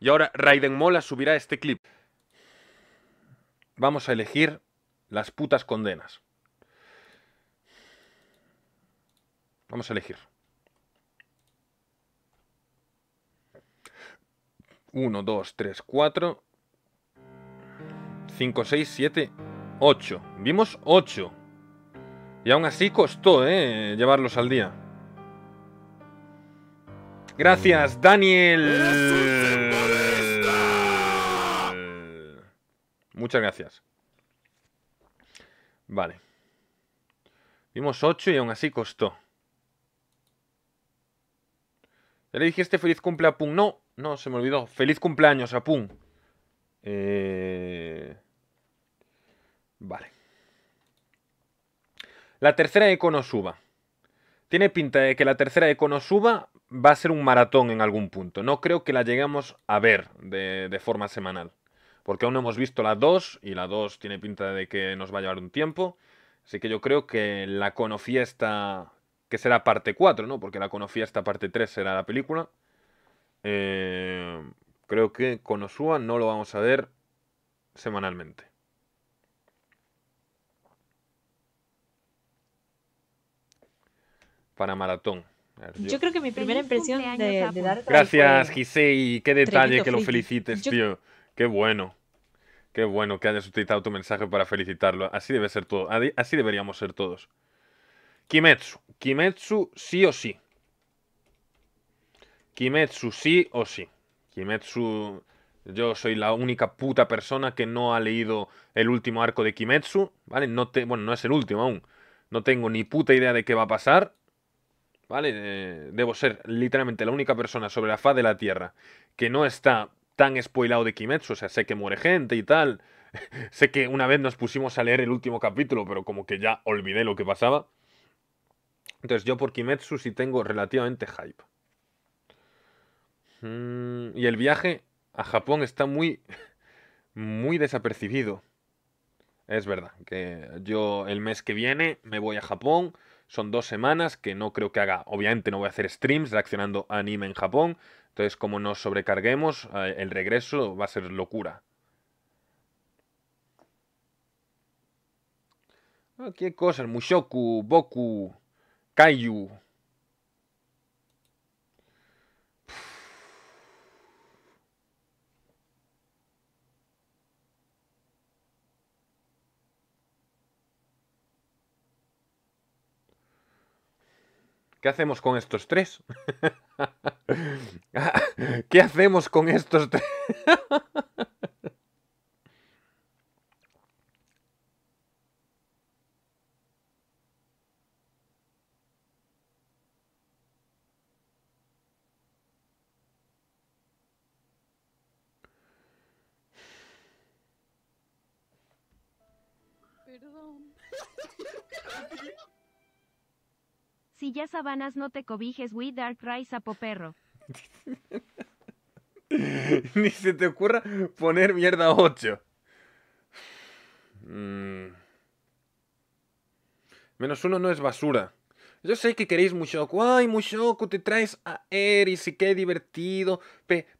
Y ahora Raiden Mola subirá este clip. Vamos a elegir las putas condenas. Vamos a elegir. 1, 2, 3, 4, 5, 6, 7, 8. Vimos 8. Y aún así costó, ¿eh? Llevarlos al día. ¡Gracias, Daniel! Muchas gracias. Vale. Vimos 8 y aún así costó. Ya le dijiste feliz cumple a Pum. No, no, se me olvidó. Feliz cumpleaños a Pum. Eh, vale. La tercera icono suba. Tiene pinta de que la tercera icono suba va a ser un maratón en algún punto. No creo que la lleguemos a ver de forma semanal porque aún no hemos visto la 2 y la 2 tiene pinta de que nos va a llevar un tiempo. Así que yo creo que la conofiesta, que será parte 4, ¿no? Porque la conofiesta parte 3 será la película. Eh, creo que Konosuba no lo vamos a ver semanalmente. Para maratón. yo. creo que mi primera impresión de, de, dar... Gracias, Gisei. Qué detalle que lo felicites, tío. Qué bueno. Qué bueno que hayas utilizado tu mensaje para felicitarlo. Así debe ser todo. Así deberíamos ser todos. Kimetsu. Kimetsu sí o sí. Kimetsu sí o sí. Kimetsu... Yo soy la única puta persona que no ha leído el último arco de Kimetsu, ¿vale? No te, bueno, no es el último aún. No tengo ni puta idea de qué va a pasar, ¿vale? Eh, debo ser literalmente la única persona sobre la faz de la Tierra que no está tan spoilado de Kimetsu, o sea, sé que muere gente y tal. sé que una vez nos pusimos a leer el último capítulo, pero como que ya olvidé lo que pasaba. Entonces yo por Kimetsu sí tengo relativamente hype. Mm, y el viaje a Japón está muy, muy desapercibido. Es verdad que yo el mes que viene me voy a Japón. Son dos semanas que no creo que haga. Obviamente no voy a hacer streams reaccionando anime en Japón. Entonces, como nos sobrecarguemos, eh, el regreso va a ser locura. ¿Qué cosas? Mushoku, Boku, Kaiju. ¿Qué hacemos con estos tres? ¿Qué hacemos con estos tres? Perdón. Si ya sabanas no te cobijes, we dark rise a Ni se te ocurra poner mierda 8. Mm. Menos uno no es basura. Yo sé que queréis Mushoku. ¡Ay, Mushoku! Te traes a Eris y qué divertido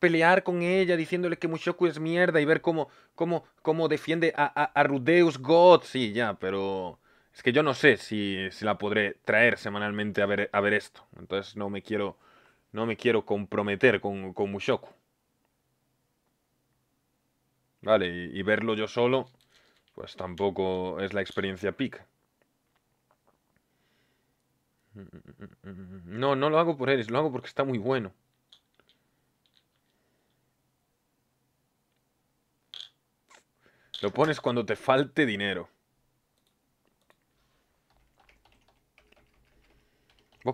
pelear con ella diciéndole que Mushoku es mierda y ver cómo, cómo, defiende a Rudeus God. Sí, ya, pero es que yo no sé si, la podré traer semanalmente a ver, a ver esto. Entonces no me quiero, no me quiero comprometer con, con Mushoku. Vale, y, verlo yo solo, pues tampoco es la experiencia pica. No, no lo hago por él, lo hago porque está muy bueno. Lo pones cuando te falte dinero.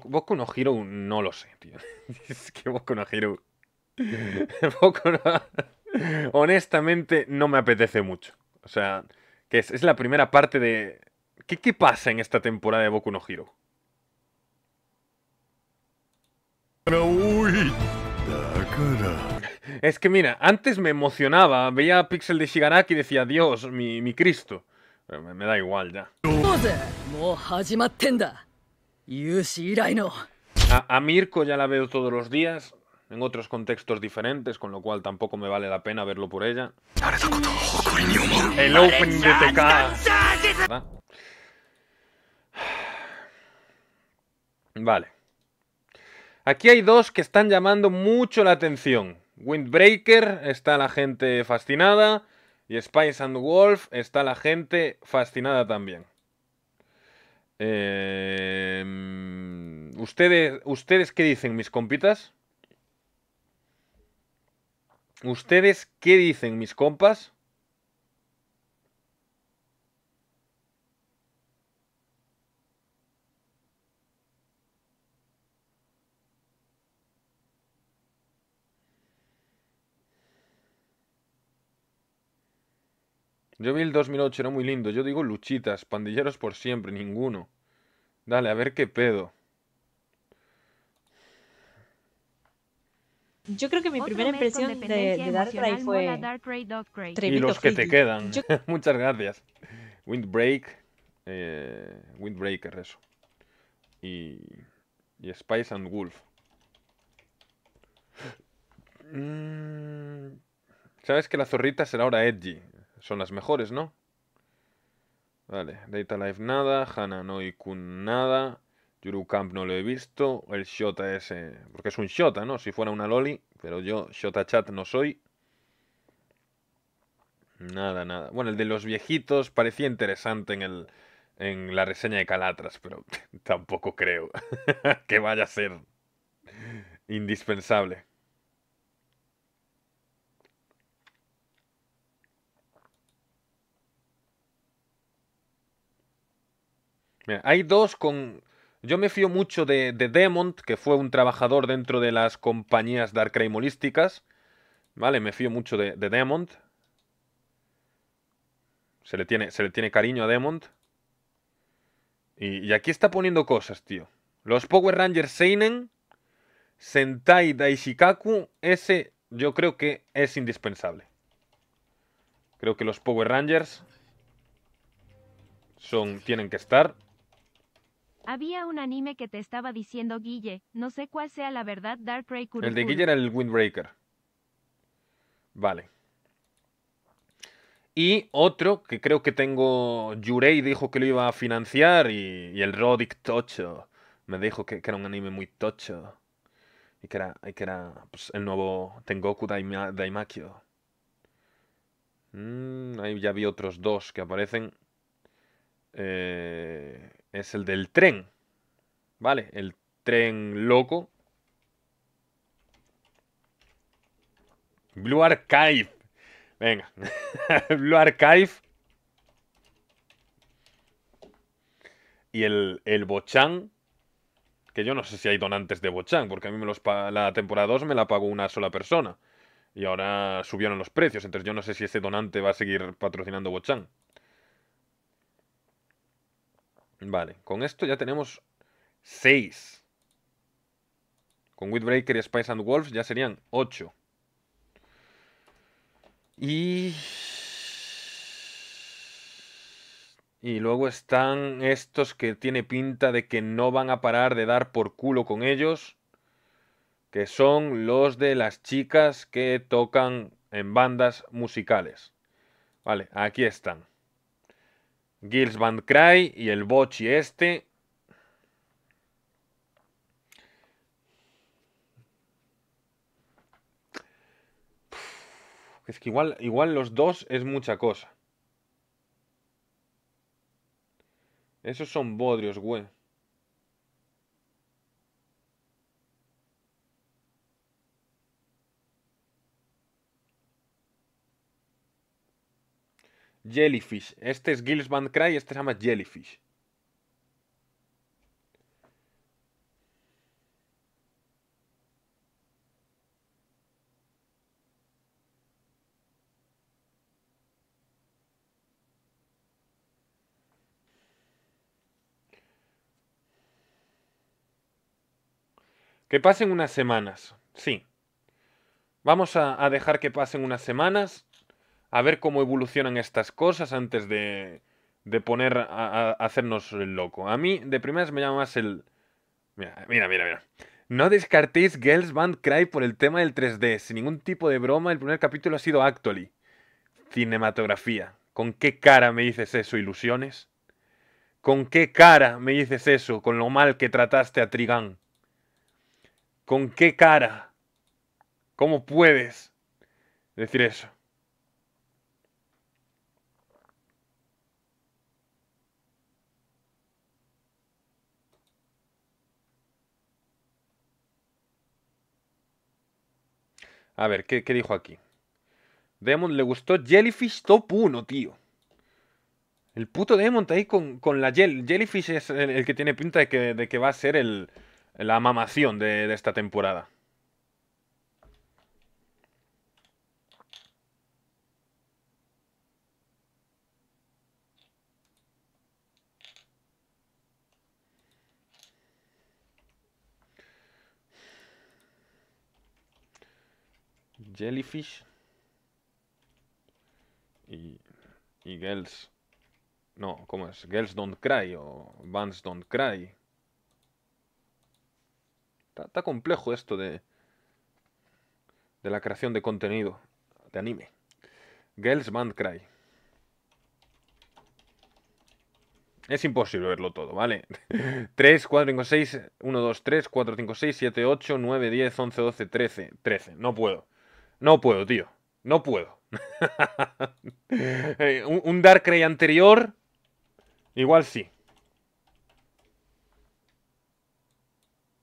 Boku no Hero no lo sé, tío. Es que Boku no Hero. Honestamente, no me apetece mucho. O sea, que es, la primera parte de. ¿Qué, pasa en esta temporada de Boku no Hero? Es que mira, antes me emocionaba, veía a Pixel de Shigaraki y decía, Dios, mi, Cristo. Pero me, me da igual ya. A, a Mirko ya la veo todos los días, en otros contextos diferentes, con lo cual tampoco me vale la pena verlo por ella. El Open de Vale. Aquí hay dos que están llamando mucho la atención. Windbreaker está la gente fascinada y Spice and Wolf está la gente fascinada también. Eh, ¿ustedes, ¿Ustedes qué dicen, mis compitas? ¿Ustedes qué dicen, mis compas? Yo vi el 2008, era muy lindo. Yo digo luchitas, pandilleros por siempre, ninguno. Dale, a ver qué pedo. Yo creo que mi primera impresión de, de Dark fue... Dark y los que te quedan. Muchas gracias. Windbreak. Eh, Windbreaker, eso. Y, Spice and Wolf. Mm, Sabes que la zorrita será ahora Edgy son las mejores, ¿no? Vale, Data Life nada, y Kun nada, Yuru Camp no lo he visto, el Shota ese, porque es un Shota, ¿no? Si fuera una Loli, pero yo Shota Chat no soy. Nada, nada. Bueno, el de los viejitos parecía interesante en, el, en la reseña de Calatras, pero tampoco creo que vaya a ser indispensable. hay dos con... Yo me fío mucho de, de, Demont, que fue un trabajador dentro de las compañías molísticas Vale, me fío mucho de, de Demont. Se le, tiene, se le tiene cariño a Demont. Y, aquí está poniendo cosas, tío. Los Power Rangers Seinen, Sentai Daishikaku, ese yo creo que es indispensable. Creo que los Power Rangers son, tienen que estar. Había un anime que te estaba diciendo Guille, no sé cuál sea la verdad, Dark Ray El de Guille era el Windbreaker. Vale. Y otro que creo que tengo. Yurei dijo que lo iba a financiar y, el Rodic Tocho me dijo que, era un anime muy tocho. Y que era, que era pues, el nuevo Tengoku Daima, Daimakyo. Mm, ahí ya vi otros dos que aparecen. Eh, es el del tren. ¿Vale? El tren loco. Blue Archive. Venga. Blue Archive. Y el, el Bochan. Que yo no sé si hay donantes de Bochan. Porque a mí me los la temporada 2 me la pagó una sola persona. Y ahora subieron los precios. Entonces yo no sé si ese donante va a seguir patrocinando Bochan. Vale, con esto ya tenemos 6. Con Windbreaker y Spice and Wolves ya serían 8. Y... Y luego están estos que tiene pinta de que no van a parar de dar por culo con ellos. Que son los de las chicas que tocan en bandas musicales. Vale, aquí están. Gills Van Cry y el Bochi este. Es que igual, igual los dos es mucha cosa. Esos son bodrios, güey. Jellyfish. Este es Gills Band Cry, este se llama Jellyfish. Que pasen unas semanas, sí. Vamos a dejar que pasen unas semanas a ver cómo evolucionan estas cosas antes de, de poner a, hacernos el loco. A mí, de primeras, me llama más el... Mira, mira, mira, No descartéis Girls Band Cry por el tema del 3D. Sin ningún tipo de broma, el primer capítulo ha sido Actually. Cinematografía. ¿Con qué cara me dices eso, ilusiones? ¿Con qué cara me dices eso, con lo mal que trataste a Trigán? ¿Con qué cara? ¿Cómo puedes decir eso? A ver, ¿qué, dijo aquí? Demon le gustó Jellyfish Top 1, tío. El puto Demon está ahí con, la gel. Jellyfish es el, que tiene pinta de que, va a ser el, la mamación de esta temporada. Jellyfish y, y Girls. No, ¿cómo es? Girls Don't Cry o Bands Don't Cry. Está, complejo esto de, de la creación de contenido de anime. Girls Band Cry. Es imposible verlo todo, ¿vale? 3, 4, 5, 6, 1, 2, 3, 4, 5, 6, 7, 8, 9, 10, 11, 12, 13, 13. No puedo. No puedo, tío. No puedo. Eh, un, Darkrai anterior. Igual sí.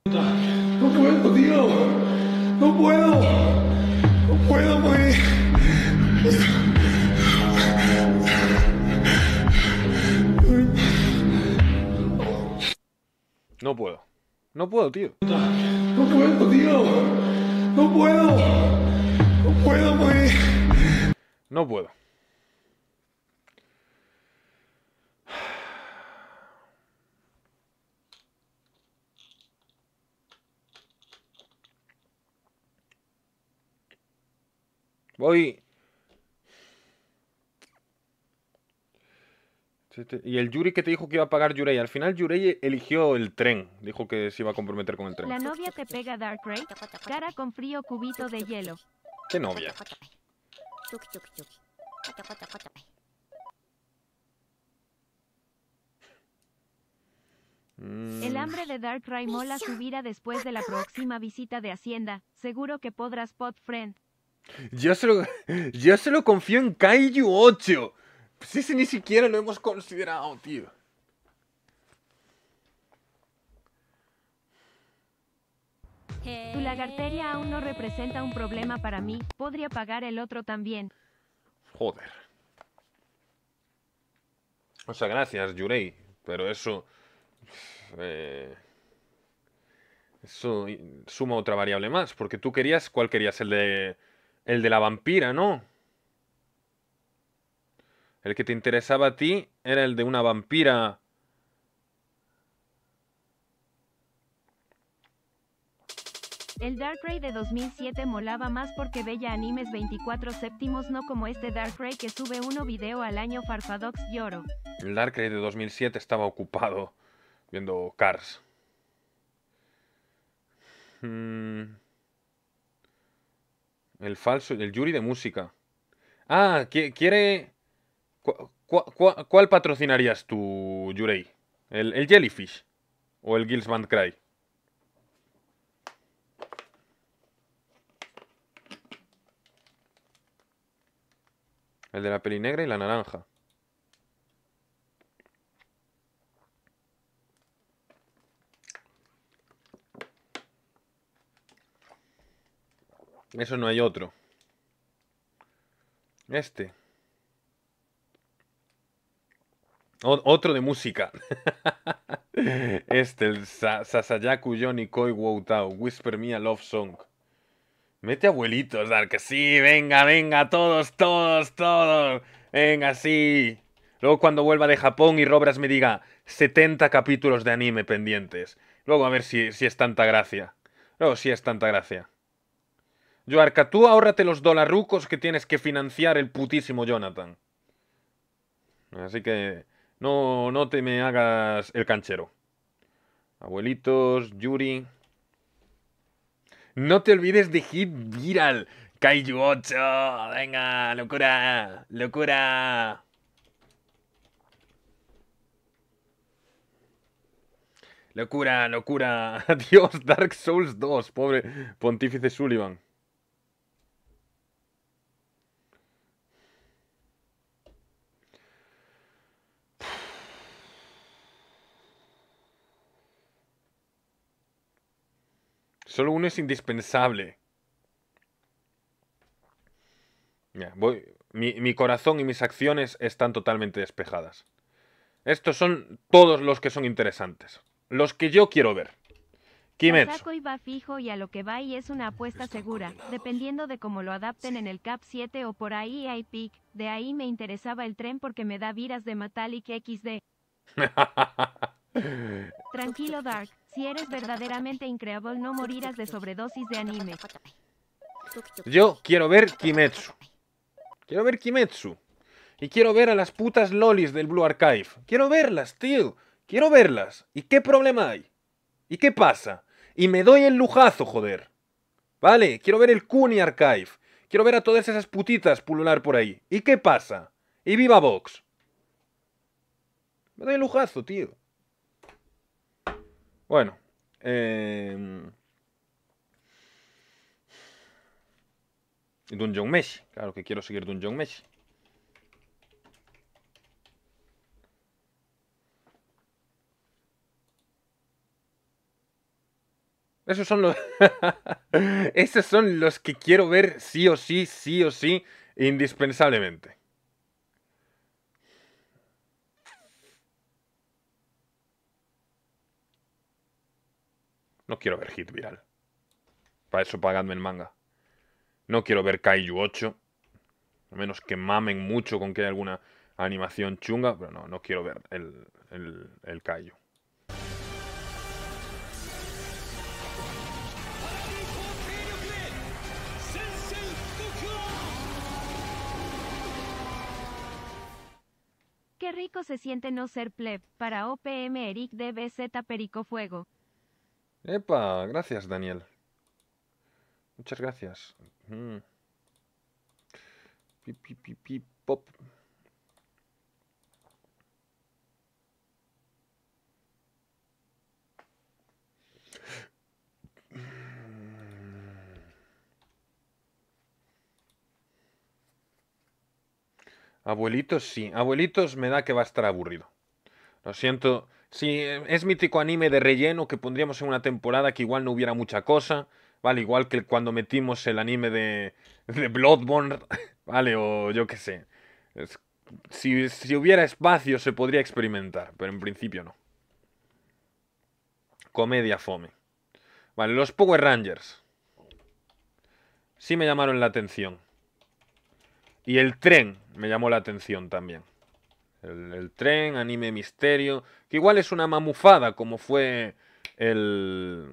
No puedo, tío. No puedo. No puedo güey No puedo. No puedo, tío. No puedo, tío. No puedo. No puedo morir. No puedo. Voy Y el Yuri que te dijo que iba a pagar Yurei. Al final Yurei eligió el tren. Dijo que se iba a comprometer con el tren. La novia te pega Darkrai. Cara con frío cubito de hielo. ¿Qué novia? Mm. El hambre de Darkrai mola vida después de la próxima visita de Hacienda. Seguro que podrás pot friend. Yo yo se lo confío en Kaiju 8. Pues ese ni siquiera lo hemos considerado, tío. Tu lagarteria aún no representa un problema para mí. Podría pagar el otro también. Joder. O sea, gracias, Yurei. Pero eso... Eh, eso suma otra variable más. Porque tú querías... ¿Cuál querías? El de... El de la vampira, ¿no? El que te interesaba a ti era el de una vampira. El Dark Ray de 2007 molaba más porque Bella Animes 24 séptimos no como este Dark Ray que sube uno video al año Farfadox lloro. El Dark Ray de 2007 estaba ocupado viendo Cars. Mm. El falso, el Yuri de música. Ah, quiere cuál patrocinarías tú, Yurei? ¿El, Jellyfish? ¿O el Gills Band Cry? El de la peli negra y la naranja. Eso no hay otro. Este. otro de música. este, el Sa Sasayaku Koi Woutao, Whisper Me a Love Song. Mete abuelitos, Dark. Sí, venga, venga, todos, todos, todos. Venga, sí. Luego cuando vuelva de Japón y Robras me diga 70 capítulos de anime pendientes. Luego a ver si, si es tanta gracia. Luego si es tanta gracia. arca tú ahórrate los dolarucos que tienes que financiar el putísimo Jonathan. Así que no, no te me hagas el canchero. Abuelitos, Yuri. No te olvides de Hit Viral. Kaiju 8. Venga, locura. Locura. Locura, locura. Adiós, Dark Souls 2. Pobre pontífice Sullivan. Solo uno es indispensable. Mi, corazón y mis acciones están totalmente despejadas. Estos son todos los que son interesantes. Los que yo quiero ver. Kimetsu. Saco y va fijo y a lo que va y es una apuesta segura, dependiendo de cómo lo adapten en el Cap 7 o por ahí hay pick. De ahí me interesaba el tren porque me da viras de Metallic XD. Tranquilo Dark, si eres verdaderamente increíble, no morirás de sobredosis de anime. Yo quiero ver Kimetsu. Quiero ver Kimetsu. Y quiero ver a las putas lolis del Blue Archive. Quiero verlas, tío. Quiero verlas. ¿Y qué problema hay? ¿Y qué pasa? Y me doy el lujazo, joder. Vale, quiero ver el Kuni Archive. Quiero ver a todas esas putitas pulular por ahí. ¿Y qué pasa? Y viva Vox. Me doy el lujazo, tío. Bueno. Eh, em, Dungeon Mesh. Claro que quiero seguir Dungeon Mesh. Esos son los. Esos son los que quiero ver sí o sí, sí o sí, indispensablemente. No quiero ver Hit Viral. Para eso pagadme el manga. No quiero ver Kaiju 8. A menos que mamen mucho con que haya alguna animación chunga. Pero no, no quiero ver el, el, el Kaiju. Qué rico se siente no ser pleb. Para OPM Eric DBZ Perico Fuego. ¡Epa! Gracias, Daniel. Muchas gracias. Mm. pop. Abuelitos, sí. Abuelitos me da que va a estar aburrido. Lo siento, si es mítico anime de relleno que pondríamos en una temporada que igual no hubiera mucha cosa, ¿vale? Igual que cuando metimos el anime de, Bloodborne, ¿vale? O yo qué sé. si, si hubiera espacio se podría experimentar, pero en principio no. Comedia fome. Vale, los Power Rangers. Sí me llamaron la atención. Y el tren me llamó la atención también. El, tren, anime misterio, que igual es una mamufada como fue el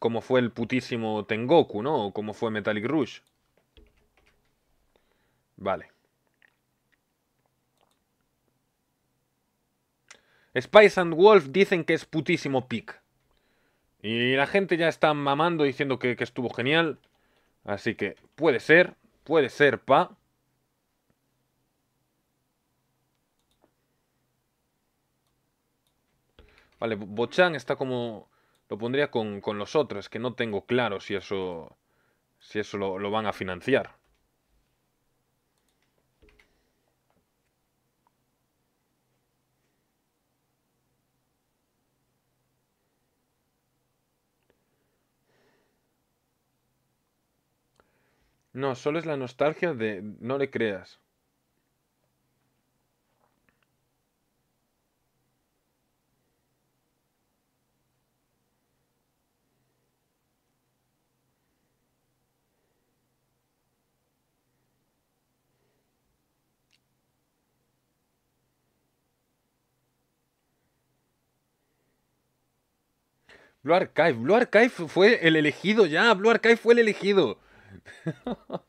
como fue el putísimo Tengoku, ¿no? O como fue Metallic Rush. Vale. Spice and Wolf dicen que es putísimo pick. Y la gente ya está mamando diciendo que estuvo genial. Así que puede ser, puede ser, pa. Vale, Bochan está como... Lo pondría con, con los otros, que no tengo claro si eso... Si eso lo, lo van a financiar. No, solo es la nostalgia de no le creas. Blue Archive. Blue Archive fue el elegido ya. Blue Archive fue el elegido.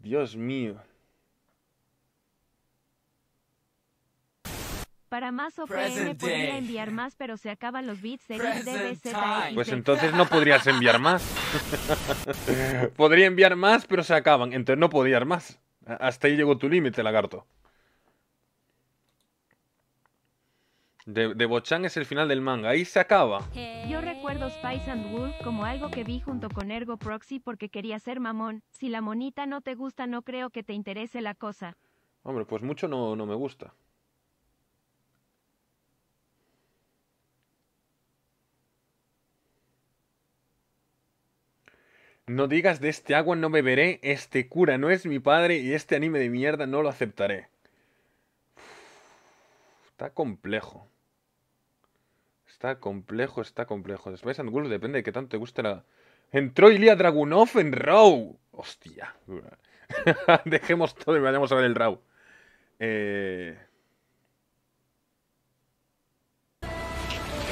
Dios mío. Para más OPM podría enviar más, pero se acaban los bits de Pues entonces no podrías enviar más. podría enviar más, pero se acaban. Entonces no podías más. Hasta ahí llegó tu límite, lagarto. de, de es el final del manga. Ahí se acaba. Yo recuerdo Spice and Wolf como algo que vi junto con Ergo Proxy porque quería ser mamón. Si la monita no te gusta, no creo que te interese la cosa. Hombre, pues mucho no, no me gusta. No digas de este agua no beberé, este cura no es mi padre y este anime de mierda no lo aceptaré. está complejo está complejo, está complejo. Spice and Wolf depende de qué tanto te guste la... Entró Ilya Dragunov en Raw. Hostia. Dejemos todo y vayamos a ver el Raw. Eh...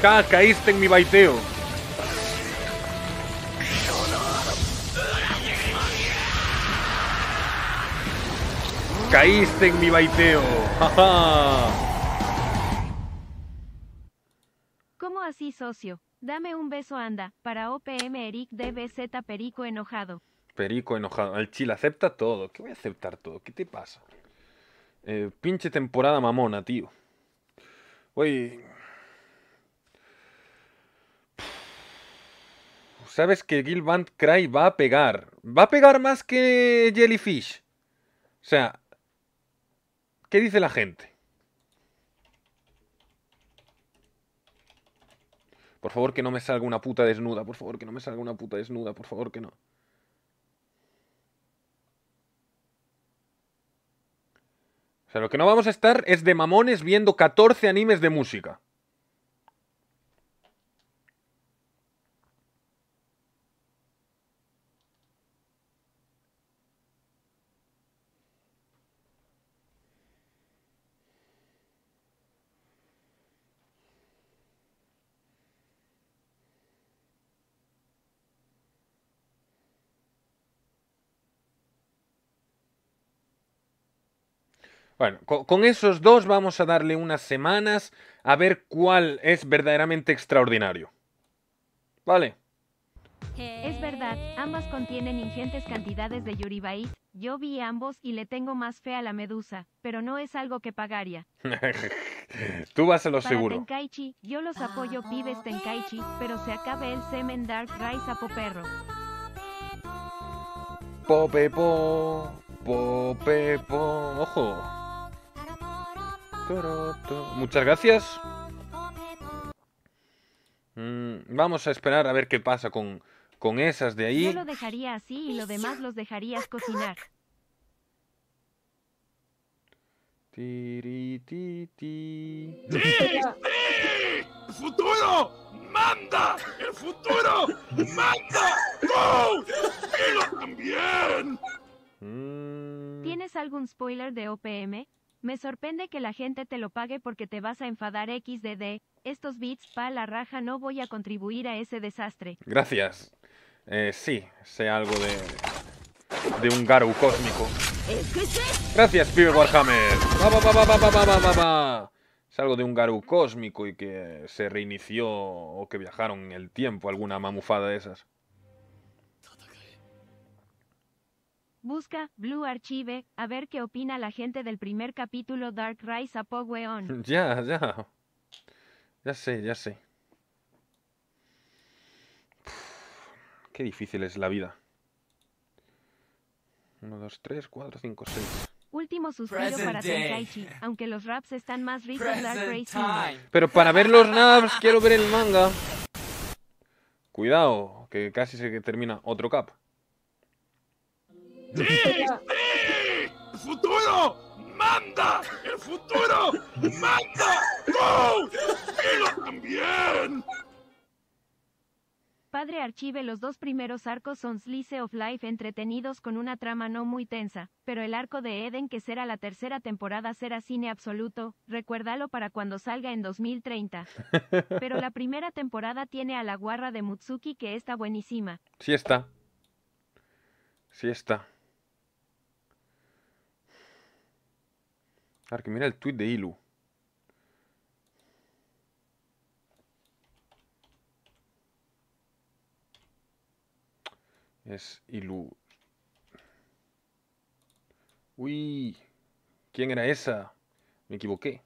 Ja, caíste en mi baiteo. Caíste en mi baiteo. ja! socio. Dame un beso anda, para OPM Eric DBZ Perico enojado. Perico enojado. El Chile acepta todo. ¿Qué voy a aceptar todo? ¿Qué te pasa? Eh, pinche temporada mamona, tío. Oye... Sabes que band Cry va a pegar. Va a pegar más que Jellyfish. O sea, ¿qué dice la gente? Por favor que no me salga una puta desnuda, por favor que no me salga una puta desnuda, por favor que no. O sea, lo que no vamos a estar es de mamones viendo 14 animes de música. Bueno, con, esos dos vamos a darle unas semanas a ver cuál es verdaderamente extraordinario. Vale. Es verdad, ambas contienen ingentes cantidades de yuribait. Yo vi ambos y le tengo más fe a la medusa, pero no es algo que pagaría. Tú vas a lo seguro. yo los apoyo pibes Tenkaichi, pero se acabe el semen Dark Rice a Popepo, Popepo, ojo. Muchas gracias. Mm, vamos a esperar a ver qué pasa con, esas de ahí. Yo lo dejaría así y lo demás los dejarías cocinar. ti, ti. ¡El futuro! ¡Manda! ¡El futuro! ¡Manda! ¡Tú! los también! Mm. ¿Tienes algún spoiler de OPM? Me sorprende que la gente te lo pague porque te vas a enfadar XDD. Estos bits pa la raja no voy a contribuir a ese desastre. Gracias. Eh, sí, sé algo de... de un garu cósmico. ¿Eh? Gracias, pibe Warhammer. Es algo de un garu cósmico y que se reinició o que viajaron en el tiempo, alguna mamufada de esas. Busca Blue Archive a ver qué opina la gente del primer capítulo Dark Rise a Pogweon Ya, ya. Ya sé, ya sé. Qué difícil es la vida. Uno, dos, tres, cuatro, cinco, seis Último suspiro para Tenkaichi, aunque los raps están más ricos Dark Rise. Pero para ver los raps quiero ver el manga. Cuidado, que casi se termina otro cap. ¡Sí! ¡Sí! futuro! ¡Manda! ¡El futuro! ¡Manda! ¡Tú! lo también! Padre Archive los dos primeros arcos son Slice of Life entretenidos con una trama no muy tensa, pero el arco de Eden que será la tercera temporada será cine absoluto, recuérdalo para cuando salga en 2030. Pero la primera temporada tiene a la guarra de Mutsuki que está buenísima. Sí está. Sí está. A que mira el tweet de Ilu. Es Ilu. Uy, ¿quién era esa? Me equivoqué.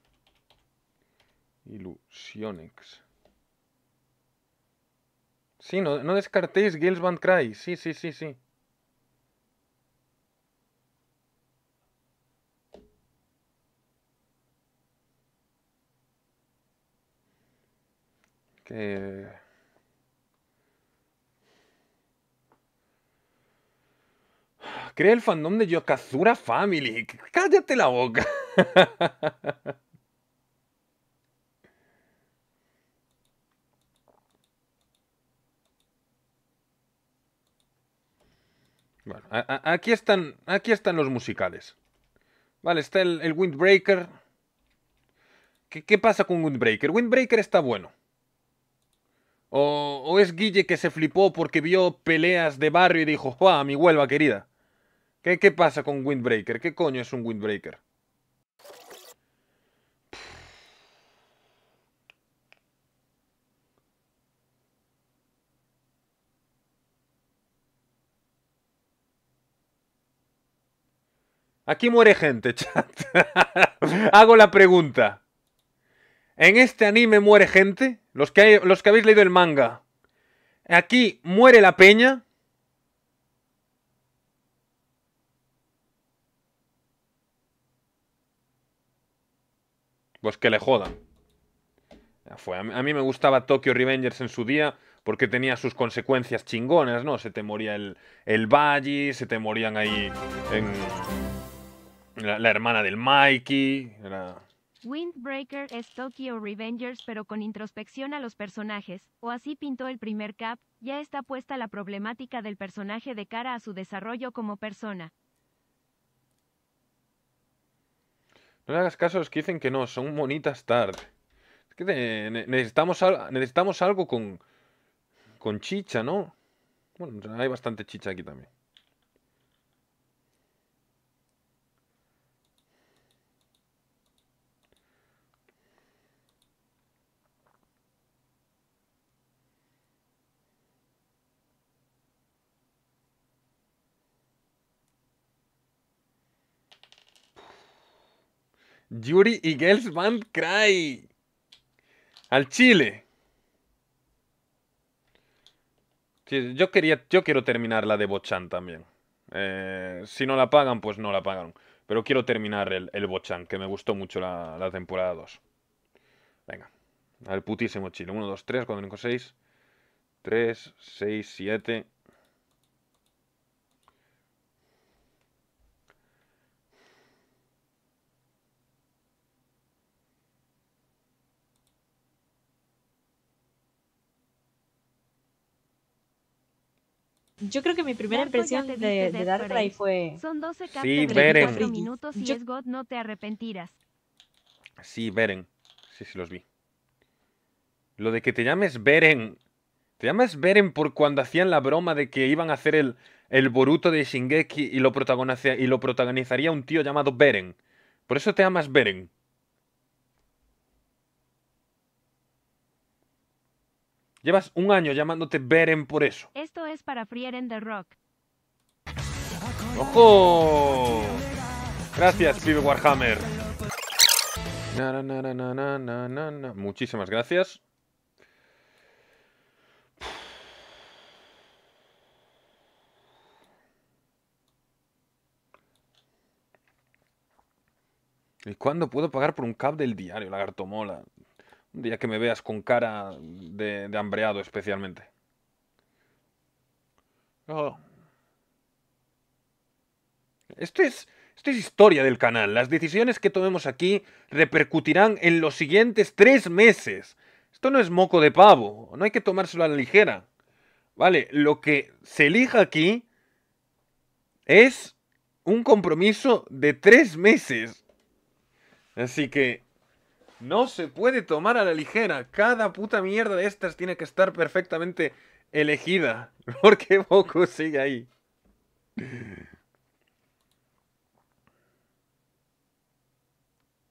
Ilusionex. Sí, no, no descartéis Van Cry. Sí, sí, sí, sí. Eh, crea el fandom de Yokazura Family. Cállate la boca. Bueno, aquí, están, aquí están los musicales. Vale, está el, Windbreaker. ¿Qué pasa con Windbreaker? Windbreaker está bueno. O, es Guille que se flipó porque vio peleas de barrio y dijo, ¡Juá, mi Huelva querida! ¿Qué, ¿Qué pasa con Windbreaker? ¿Qué coño es un Windbreaker? Aquí muere gente, chat. Hago la pregunta. En este anime muere gente. Los que, los que habéis leído el manga. Aquí muere la peña. Pues que le jodan. A mí, me gustaba Tokyo Revengers en su día porque tenía sus consecuencias chingonas, ¿no? Se te moría el, el Valle, se te morían ahí la, la, hermana del Mikey. Era... Windbreaker es Tokyo Revengers pero con introspección a los personajes, o así pintó el primer cap, ya está puesta la problemática del personaje de cara a su desarrollo como persona. No le hagas caso a los que dicen que no, son monitas tarde. que necesitamos, necesitamos algo con, con chicha, ¿no? Bueno, hay bastante chicha aquí también. Yuri y Girls van Cry. Al Chile. yo, quería, yo quiero terminar la de Bochan también. Eh, si no la pagan, pues no la pagan. Pero quiero terminar el, Bochan, que me gustó mucho la, la temporada 2. Venga. Al putísimo Chile. 1, 2, 3, 4, 5, 6. 3, 6, 7, yo creo que mi primera pues, impresión de, de fue... sí, Beren. minutos y God, no te arrepentirás. Sí, Beren. Sí, sí, los vi. Lo de que te llames Beren... Te llamas Beren por cuando hacían la broma de que iban a hacer el, el Boruto de Shingeki y lo, y lo protagonizaría un tío llamado Beren. Por eso te llamas Beren. Llevas un año llamándote Beren por eso. Esto es para Frieren the Rock. ¡Ojo! Gracias, pibe Warhammer. Muchísimas gracias. ¿Y cuándo puedo pagar por un cap del diario, lagartomola? día que me veas con cara de, hambreado especialmente. Esto es, esto es historia del canal. Las decisiones que tomemos aquí repercutirán en los siguientes tres meses. Esto no es moco de pavo. No hay que tomárselo a la ligera. Vale, lo que se elija aquí es un compromiso de tres meses. Así que no se puede tomar a la ligera. Cada puta mierda de estas tiene que estar perfectamente elegida. Porque Boku sigue ahí.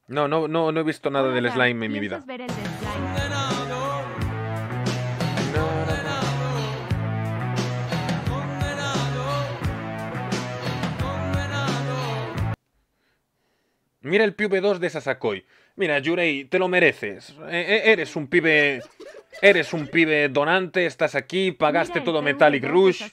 No, no, no, he visto nada del slime en mi vida. Mira el PV2 de Sasakoi. Mira, Yurei, te lo mereces. E-, e-, eres un pibe. Eres un pibe donante, estás aquí, pagaste todo Metallic Rush.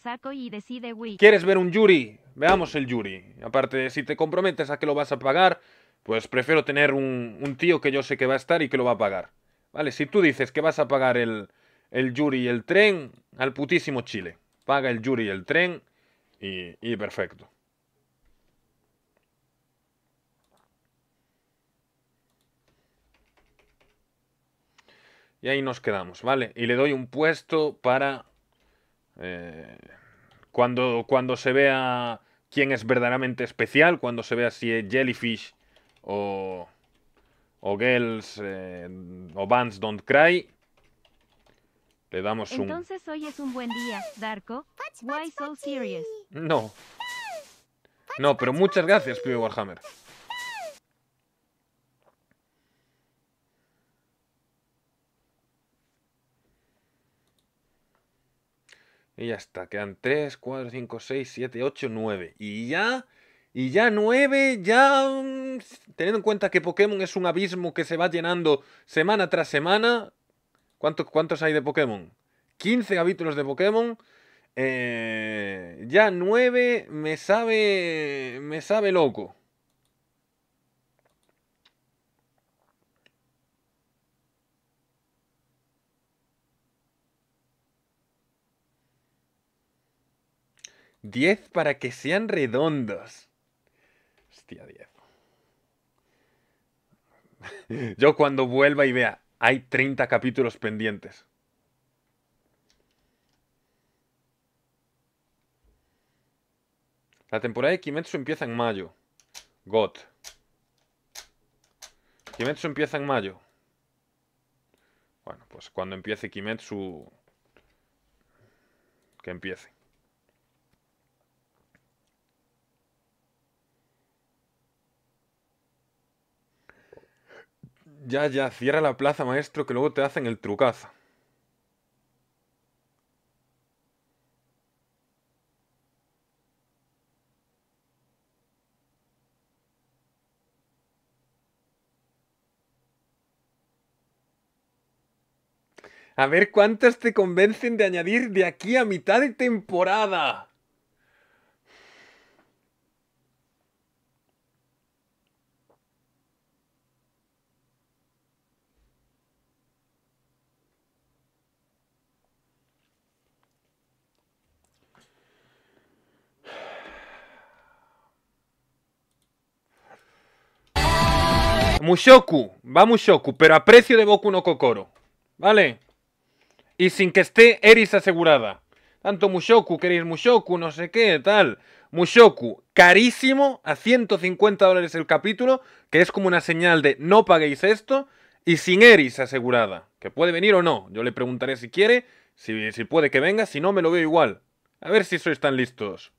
¿Quieres ver un Yuri? Veamos el Yuri. Aparte, si te comprometes a que lo vas a pagar, pues prefiero tener un, tío que yo sé que va a estar y que lo va a pagar. Vale, si tú dices que vas a pagar el, el Yuri y el tren, al putísimo Chile. Paga el Yuri y el tren y perfecto. Y ahí nos quedamos, ¿vale? Y le doy un puesto para... Eh, cuando, cuando se vea quién es verdaderamente especial, cuando se vea si es Jellyfish o, o Girls eh, o Bands Don't Cry. Le damos un... Entonces hoy es un buen día, Darko. No. No, pero muchas gracias, Pibe Warhammer. Y ya está, quedan 3, 4, 5, 6, 7, 8, 9. Y ya, y ya 9, ya... Mm, teniendo en cuenta que Pokémon es un abismo que se va llenando semana tras semana. ¿Cuántos hay de Pokémon? 15 capítulos de Pokémon. Eh, ya 9 me sabe... Me sabe loco. 10 para que sean redondos. Hostia, 10. Yo cuando vuelva y vea, hay 30 capítulos pendientes. La temporada de Kimetsu empieza en mayo. Got. Kimetsu empieza en mayo. Bueno, pues cuando empiece Kimetsu... Que empiece. Ya, ya, cierra la plaza, maestro, que luego te hacen el trucazo. A ver cuántas te convencen de añadir de aquí a mitad de temporada. Mushoku, va Mushoku, pero a precio de Boku no Kokoro. ¿Vale? Y sin que esté Eris asegurada. Tanto Mushoku, queréis Mushoku, no sé qué, tal. Mushoku, carísimo, a 150 dólares el capítulo, que es como una señal de no paguéis esto, y sin Eris asegurada, que puede venir o no. Yo le preguntaré si quiere, si, si puede que venga, si no me lo veo igual. A ver si sois tan listos.